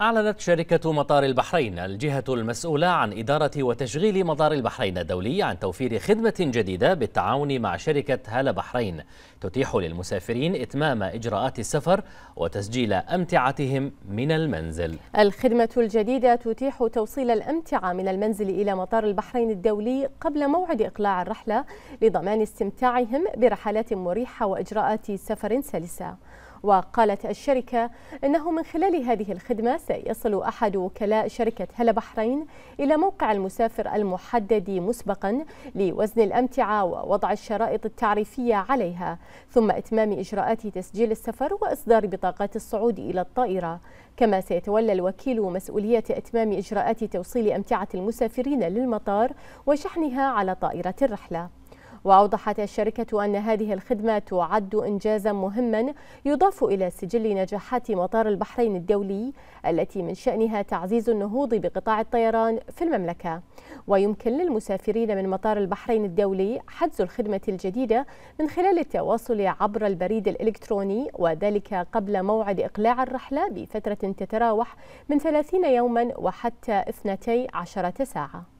أعلنت شركة مطار البحرين الجهة المسؤولة عن إدارة وتشغيل مطار البحرين الدولي عن توفير خدمة جديدة بالتعاون مع شركة هالة بحرين تتيح للمسافرين إتمام إجراءات السفر وتسجيل أمتعتهم من المنزل الخدمة الجديدة تتيح توصيل الأمتعة من المنزل إلى مطار البحرين الدولي قبل موعد إقلاع الرحلة لضمان استمتاعهم برحلات مريحة وإجراءات سفر سلسة وقالت الشركة أنه من خلال هذه الخدمة سيصل أحد وكلاء شركة هلا بحرين إلى موقع المسافر المحدد مسبقا لوزن الأمتعة ووضع الشرائط التعريفية عليها ثم إتمام إجراءات تسجيل السفر وإصدار بطاقات الصعود إلى الطائرة كما سيتولى الوكيل مسؤولية إتمام إجراءات توصيل أمتعة المسافرين للمطار وشحنها على طائرة الرحلة وأوضحت الشركة أن هذه الخدمة تعد إنجازا مهما يضاف إلى سجل نجاحات مطار البحرين الدولي التي من شأنها تعزيز النهوض بقطاع الطيران في المملكة ويمكن للمسافرين من مطار البحرين الدولي حجز الخدمة الجديدة من خلال التواصل عبر البريد الإلكتروني وذلك قبل موعد إقلاع الرحلة بفترة تتراوح من 30 يوما وحتى 12 ساعة